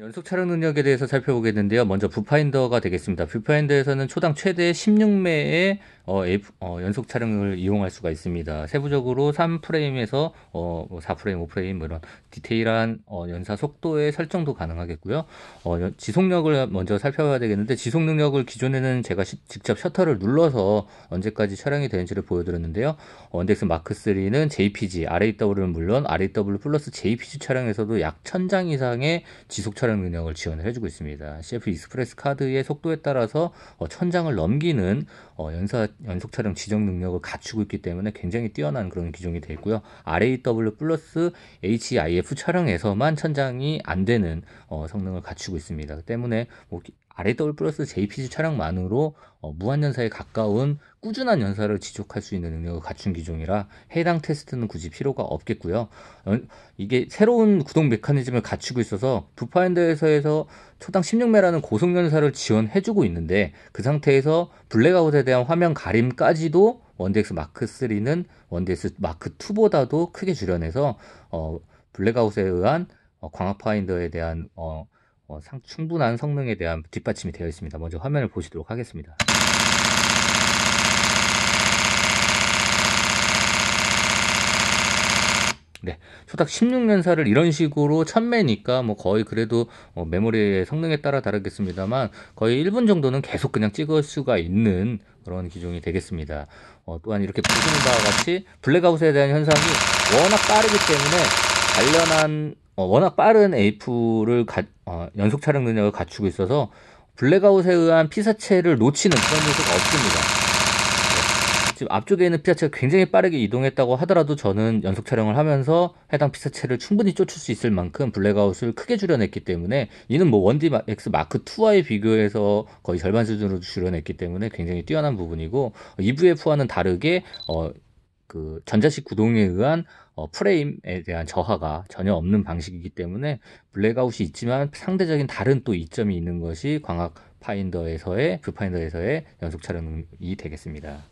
연속 촬영 능력에 대해서 살펴보겠는데요. 먼저 뷰파인더가 되겠습니다. 뷰파인더에서는 초당 최대 16매의 어, 어, 연속 촬영을 이용할 수가 있습니다. 세부적으로 3프레임에서 어, 4프레임, 뭐 5프레임 뭐 이런 디테일한 어, 연사 속도의 설정도 가능하겠고요. 어, 지속력을 먼저 살펴봐야 되겠는데 지속 능력을 기존에는 제가 시, 직접 셔터를 눌러서 언제까지 촬영이 되는지를 보여드렸는데요. 어, 언덱스 마크3는 JPG, RAW는 물론 RAW 플러스 JPG 촬영에서도 약 1000장 이상의 지속 촬영 다른 능력을 지원을 해주고 있습니다. CF 익스프레스 카드의 속도에 따라서 어, 천장을 넘기는 어, 연사, 연속 촬영 지정 능력을 갖추고 있기 때문에 굉장히 뛰어난 그런 기종이 되고요. RAW 플러스 HIF 촬영에서만 천장이 안 되는 어, 성능을 갖추고 있습니다. 그 때문에 뭐 RAW 플러스 JPG 촬영만으로 어, 무한연사에 가까운 꾸준한 연사를 지속할 수 있는 능력을 갖춘 기종이라 해당 테스트는 굳이 필요가 없겠고요. 어, 이게 새로운 구동 메커니즘을 갖추고 있어서 부파인더에서 초당 16매라는 고속 연사를 지원해주고 있는데 그 상태에서 블랙아웃에 대한 화면 가림까지도 원데스 마크 3는 원데스 마크 2보다도 크게 줄여내서 어, 블랙아웃에 의한 어, 광학 파인더에 대한 어, 어, 상, 충분한 성능에 대한 뒷받침이 되어 있습니다. 먼저 화면을 보시도록 하겠습니다. 네, 초닥 16년사를 이런 식으로 천매니까 뭐 거의 그래도 어, 메모리의 성능에 따라 다르겠습니다만 거의 1분 정도는 계속 그냥 찍을 수가 있는 그런 기종이 되겠습니다. 어, 또한 이렇게 보시는 바와 같이 블랙아웃에 대한 현상이 워낙 빠르기 때문에 관련한 어, 워낙 빠른 에이프를 가, 어, 연속 촬영 능력을 갖추고 있어서 블랙아웃에 의한 피사체를 놓치는 그런 요소가 없습니다. 네. 지금 앞쪽에 있는 피사체가 굉장히 빠르게 이동했다고 하더라도 저는 연속 촬영을 하면서 해당 피사체를 충분히 쫓을 수 있을 만큼 블랙아웃을 크게 줄여냈기 때문에 이는 뭐 원디 X 마크 2와의 비교해서 거의 절반 수준으로 줄여냈기 때문에 굉장히 뛰어난 부분이고 EVF와는 다르게 어, 그 전자식 구동에 의한 어, 프레임에 대한 저하가 전혀 없는 방식이기 때문에 블랙아웃이 있지만 상대적인 다른 또 이점이 있는 것이 광학 파인더에서의 뷰파인더에서의 연속 촬영이 되겠습니다.